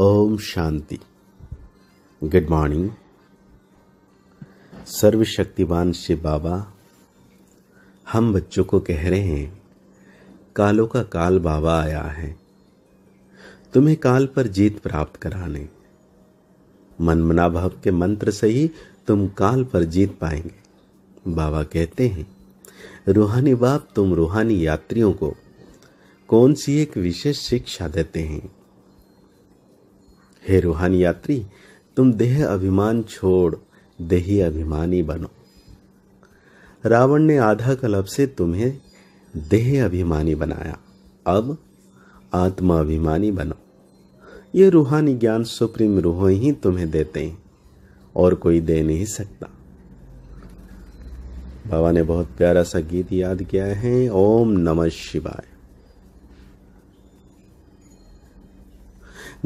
ओम शांति good morning सर्वशक्तिवान शिव बाबा हम बच्चों को कह रहे हैं कालों का काल बाबा आया है तुम्हें काल पर जीत प्राप्त कराने मनमना भव के मंत्र से ही तुम काल पर जीत पाएंगे बाबा कहते हैं रूहानी बाप तुम रूहानी यात्रियों को कौन सी एक विशेष शिक्षा देते हैं हे रूहानी यात्री तुम देह अभिमान छोड़ देही अभिमानी बनो रावण ने आधा कलप से तुम्हें देह अभिमानी बनाया अब आत्मा अभिमानी बनो ये रूहानी ज्ञान सुप्रीम रूह ही तुम्हें देते हैं और कोई दे नहीं सकता बाबा ने बहुत प्यारा सा गीत याद किया है ओम नमः शिवाय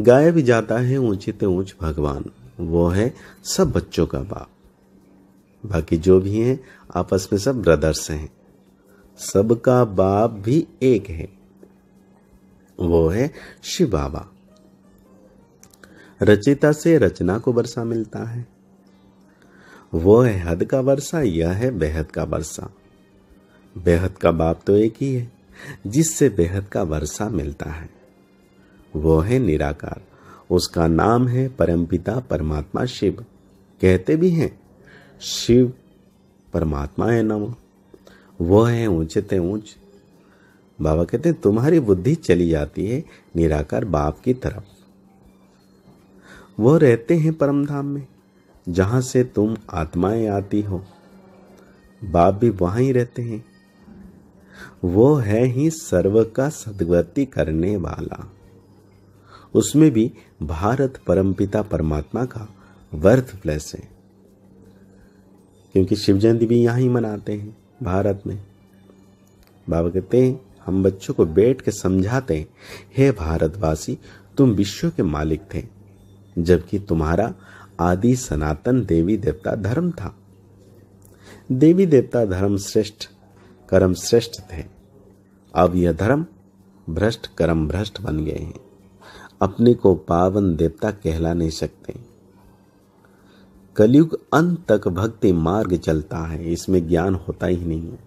गाया भी जाता है ऊंचे तो ऊंच भगवान वो है सब बच्चों का बाप बाकी जो भी हैं आपस में सब ब्रदर्स हैं सबका बाप भी एक है वो है शिव बाबा रचिता से रचना को वर्षा मिलता है वो है हद का वर्षा यह है बेहद का वर्षा बेहद का बाप तो एक ही है जिससे बेहद का वर्षा मिलता है वह है निराकार उसका नाम है परमपिता परमात्मा शिव कहते भी हैं शिव परमात्मा है नमो वह है ऊंचे ते ऊंच बाबा कहते हैं तुम्हारी बुद्धि चली जाती है निराकार बाप की तरफ वह रहते हैं परमधाम में जहां से तुम आत्माएं आती हो बाप भी वहां ही रहते हैं वो है ही सर्व का सदगति करने वाला उसमें भी भारत परमपिता परमात्मा का वर्थ प्लेस है क्योंकि शिव जयंती भी यहाँ ही मनाते हैं भारत में बाबा कहते हैं हम बच्चों को बैठ के समझाते हैं हे भारतवासी तुम विश्व के मालिक थे जबकि तुम्हारा आदि सनातन देवी देवता धर्म था देवी देवता धर्म श्रेष्ठ कर्म श्रेष्ठ थे अब यह धर्म भ्रष्ट कर्म भ्रष्ट बन गए हैं अपने को पावन देवता कहला नहीं सकते कलयुग अंत तक भक्ति मार्ग चलता है इसमें ज्ञान होता ही नहीं है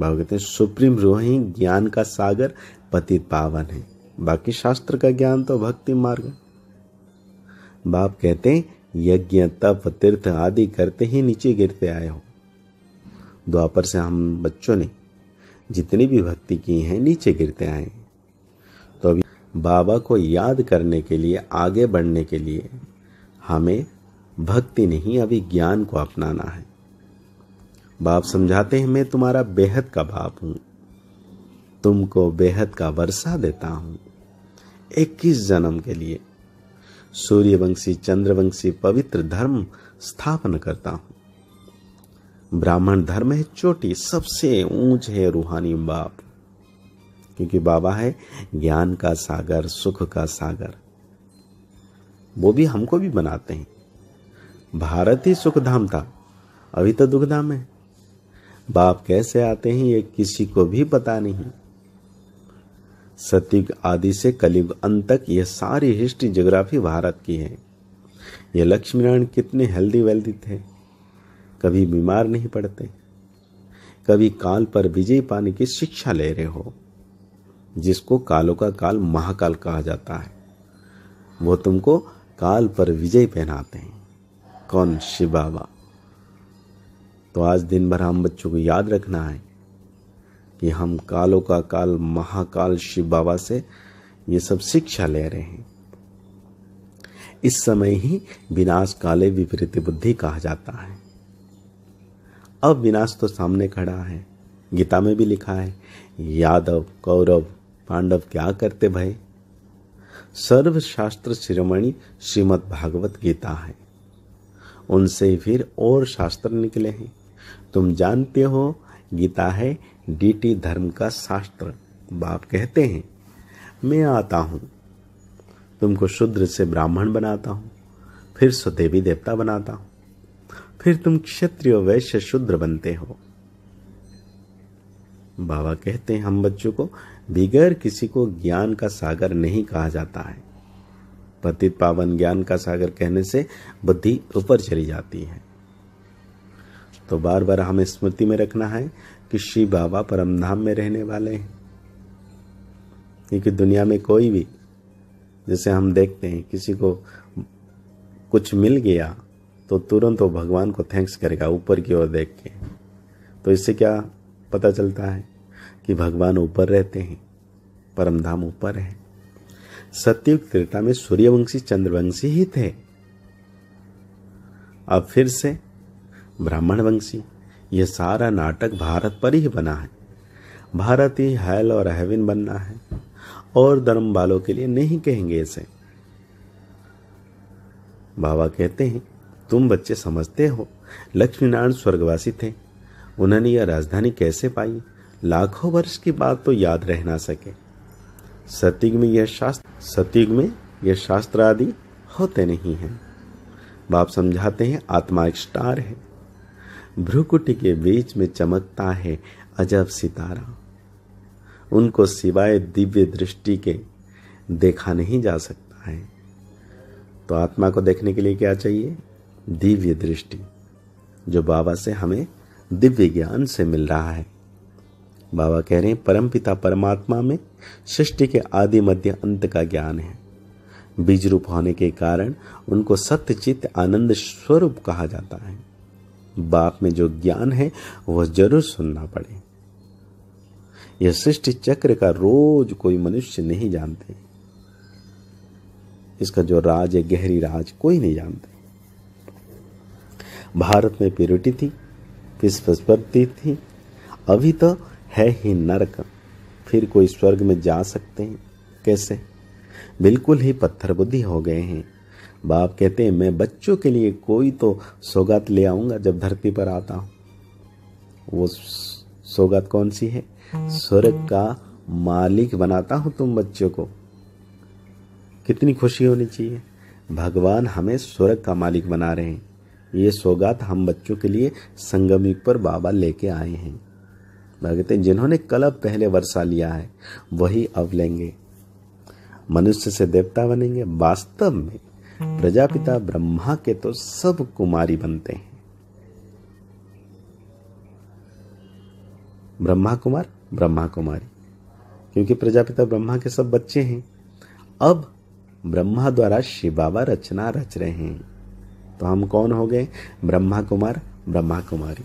भगवते सुप्रीम रोही ज्ञान का सागर पति पावन है बाकी शास्त्र का ज्ञान तो भक्ति मार्ग बाप कहते हैं यज्ञ तप तीर्थ आदि करते ही नीचे गिरते आए हो द्वापर से हम बच्चों ने जितनी भी भक्ति की है नीचे गिरते आए हैं बाबा को याद करने के लिए आगे बढ़ने के लिए हमें भक्ति नहीं अभी ज्ञान को अपनाना है बाप समझाते हैं मैं तुम्हारा बेहद का बाप हूं तुमको बेहद का वर्षा देता हूं इक्कीस जन्म के लिए सूर्यवंशी चंद्रवंशी पवित्र धर्म स्थापन करता हूं ब्राह्मण धर्म है चोटी सबसे ऊंच है रूहानी बाप क्योंकि बाबा है ज्ञान का सागर सुख का सागर वो भी हमको भी बनाते हैं भारत ही सुख धाम था अभी तो दुख धाम है बाप कैसे आते हैं ये किसी को भी पता नहीं सतयुग आदि से कलयुग अंत तक यह सारी हिस्ट्री ज्योग्राफी भारत की है ये लक्ष्मीनारायण कितने हेल्दी वेल्दी थे कभी बीमार नहीं पड़ते कभी काल पर विजय पाने की शिक्षा ले रहे हो जिसको कालों का काल महाकाल कहा जाता है वो तुमको काल पर विजय पहनाते हैं कौन शिव बाबा तो आज दिन भर हम बच्चों को याद रखना है कि हम कालों का काल महाकाल शिव बाबा से ये सब शिक्षा ले रहे हैं इस समय ही विनाश काले विपरीत बुद्धि कहा जाता है अब विनाश तो सामने खड़ा है गीता में भी लिखा है यादव कौरव पांडव क्या करते भाई शास्त्र शिरोमणि श्रीमद भागवत गीता है उनसे फिर और शास्त्र निकले हैं तुम जानते हो गीता है डीटी धर्म का शास्त्र बाप कहते हैं मैं आता हूं तुमको शूद्र से ब्राह्मण बनाता हूं फिर स्वदेवी देवता बनाता हूं फिर तुम क्षत्रिय वैश्य शूद्र बनते हो बाबा कहते हैं हम बच्चों को बिगैर किसी को ज्ञान का सागर नहीं कहा जाता है पतित पावन ज्ञान का सागर कहने से बुद्धि ऊपर चली जाती है तो बार बार हमें स्मृति में रखना है कि श्री बाबा परमधाम में रहने वाले हैं क्योंकि दुनिया में कोई भी जैसे हम देखते हैं किसी को कुछ मिल गया तो तुरंत वो भगवान को थैंक्स करेगा ऊपर की ओर देख के तो इससे क्या पता चलता है कि भगवान ऊपर रहते हैं परमधाम ऊपर है सत्युग त्रेता में सूर्यवंशी चंद्रवंशी ही थे अब फिर से ब्राह्मण वंशी यह सारा नाटक भारत पर ही बना है भारत ही हैल और हैविन बनना है और धर्म वालों के लिए नहीं कहेंगे इसे बाबा कहते हैं तुम बच्चे समझते हो लक्ष्मीनारायण स्वर्गवासी थे उन्होंने यह राजधानी कैसे पाई लाखों वर्ष की बात तो याद रह ना सके सतयुग में यह शास्त्र सतयुग में यह शास्त्र आदि होते नहीं हैं बाप समझाते हैं आत्मा एक स्टार है भ्रुकुटी के बीच में चमकता है अजब सितारा उनको सिवाय दिव्य दृष्टि के देखा नहीं जा सकता है तो आत्मा को देखने के लिए क्या चाहिए दिव्य दृष्टि जो बाबा से हमें दिव्य ज्ञान से मिल रहा है बाबा कह रहे हैं परमपिता परमात्मा में सृष्टि के आदि मध्य अंत का ज्ञान है बीज रूप होने के कारण उनको सत्य चित्त आनंद स्वरूप कहा जाता है बाप में जो ज्ञान है वह जरूर सुनना पड़े यह सृष्टि चक्र का रोज कोई मनुष्य नहीं जानते इसका जो राज है गहरी राज कोई नहीं जानते भारत में प्योरिटी थी विश्वस्पति थी अभी तो है ही नरक फिर कोई स्वर्ग में जा सकते हैं कैसे बिल्कुल ही पत्थर बुद्धि हो गए हैं बाप कहते हैं मैं बच्चों के लिए कोई तो सौगात ले आऊंगा जब धरती पर आता हूँ वो सौगात कौन सी है स्वर्ग का मालिक बनाता हूँ तुम बच्चों को कितनी खुशी होनी चाहिए भगवान हमें स्वर्ग का मालिक बना रहे हैं ये सौगात हम बच्चों के लिए संगमी पर बाबा लेके आए हैं कहते हैं जिन्होंने कलप पहले वर्षा लिया है वही अब लेंगे मनुष्य से देवता बनेंगे वास्तव में प्रजापिता ब्रह्मा के तो सब कुमारी बनते हैं ब्रह्मा कुमार ब्रह्मा कुमारी क्योंकि प्रजापिता ब्रह्मा के सब बच्चे हैं अब ब्रह्मा द्वारा शिव बाबा रचना रच रहे हैं तो हम कौन हो गए ब्रह्मा कुमार ब्रह्मा कुमारी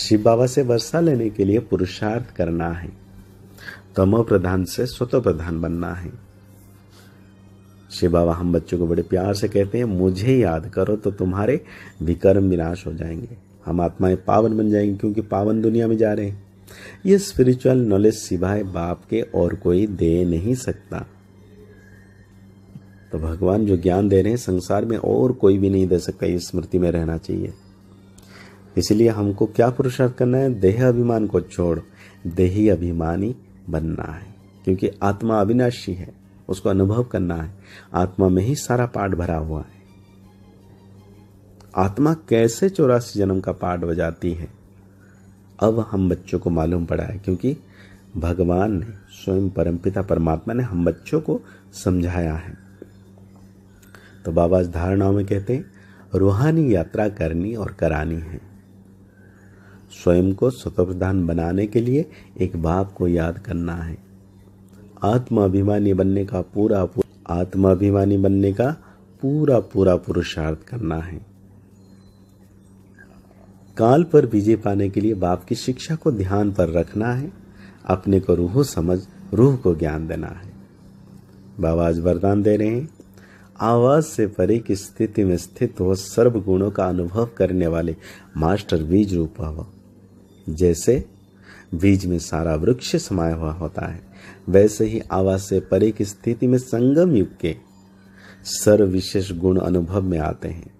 शिव बाबा से वर्षा लेने के लिए पुरुषार्थ करना है तमो प्रधान से स्वतः प्रधान बनना है शिव बाबा हम बच्चों को बड़े प्यार से कहते हैं मुझे याद करो तो तुम्हारे विकर्म विनाश हो जाएंगे हम आत्माएं पावन बन जाएंगे क्योंकि पावन दुनिया में जा रहे हैं ये स्पिरिचुअल नॉलेज सिवाय बाप के और कोई दे नहीं सकता तो भगवान जो ज्ञान दे रहे हैं संसार में और कोई भी नहीं दे सकता ये स्मृति में रहना चाहिए इसलिए हमको क्या पुरुषार्थ करना है देह अभिमान को छोड़ देही अभिमानी बनना है क्योंकि आत्मा अविनाशी है उसको अनुभव करना है आत्मा में ही सारा पाठ भरा हुआ है आत्मा कैसे चौरासी जन्म का पाठ बजाती है अब हम बच्चों को मालूम पड़ा है क्योंकि भगवान ने स्वयं परमपिता परमात्मा ने हम बच्चों को समझाया है तो बाबा इस धारणाओं में कहते हैं रूहानी यात्रा करनी और करानी है स्वयं को स्वतप्रधान बनाने के लिए एक बाप को याद करना है आत्माभिमानी बनने का पूरा आत्माभिमानी बनने का पूरा पूरा पुरुषार्थ करना है काल पर विजय पाने के लिए बाप की शिक्षा को ध्यान पर रखना है अपने को रूह समझ रूह को ज्ञान देना है बाबा आज वरदान दे रहे हैं आवाज से परे की स्थिति में स्थित हो सर्व गुणों का अनुभव करने वाले मास्टर बीज रूपा हुआ जैसे बीज में सारा वृक्ष समाया हुआ होता है वैसे ही आवास से परे की स्थिति में संगम युग के सर्व विशेष गुण अनुभव में आते हैं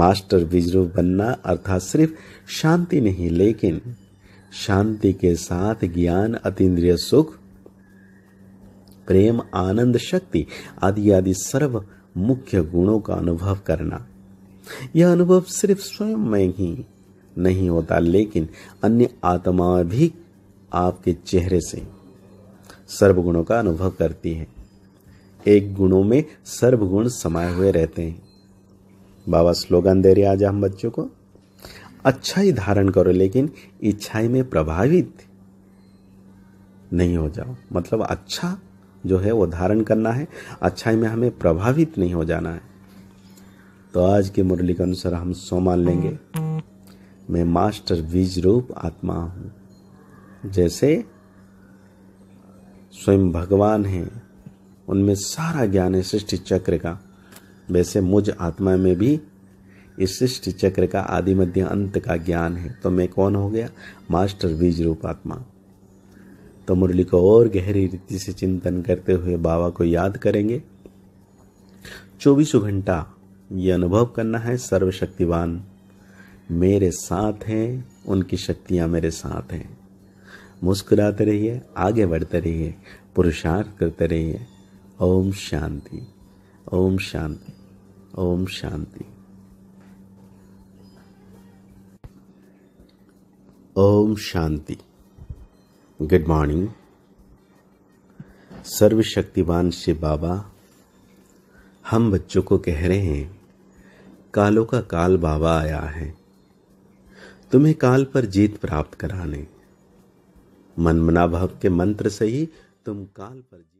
मास्टर बीजरूप बनना अर्थात सिर्फ शांति नहीं लेकिन शांति के साथ ज्ञान अतीन्द्रिय सुख प्रेम आनंद शक्ति आदि आदि सर्व मुख्य गुणों का अनुभव करना यह अनुभव सिर्फ स्वयं में ही नहीं होता लेकिन अन्य आत्मा भी आपके चेहरे से सर्वगुणों का अनुभव करती है एक गुणों में सर्व गुण समाये हुए रहते हैं बाबा स्लोगन दे रहे आज हम बच्चों को अच्छा ही धारण करो लेकिन इच्छाई में प्रभावित नहीं हो जाओ मतलब अच्छा जो है वो धारण करना है अच्छाई में हमें प्रभावित नहीं हो जाना है तो आज के मुरली के अनुसार हम सोमान लेंगे मैं मास्टर बीज रूप आत्मा हूँ जैसे स्वयं भगवान हैं उनमें सारा ज्ञान है सृष्टि चक्र का वैसे मुझ आत्मा में भी इस सृष्टि चक्र का आदि मध्य अंत का ज्ञान है तो मैं कौन हो गया मास्टर बीज रूप आत्मा तो मुरली को और गहरी रीति से चिंतन करते हुए बाबा को याद करेंगे चौबीसों घंटा ये अनुभव करना है सर्वशक्तिवान मेरे साथ हैं उनकी शक्तियाँ मेरे साथ हैं मुस्कुराते रहिए आगे बढ़ते रहिए पुरुषार्थ करते रहिए ओम शांति ओम शांति ओम शांति ओम शांति गुड मॉर्निंग सर्वशक्तिवान शिव बाबा हम बच्चों को कह रहे हैं कालों का काल बाबा आया है तुम्हें काल पर जीत प्राप्त कराने मनमना भव के मंत्र से ही तुम काल पर जीत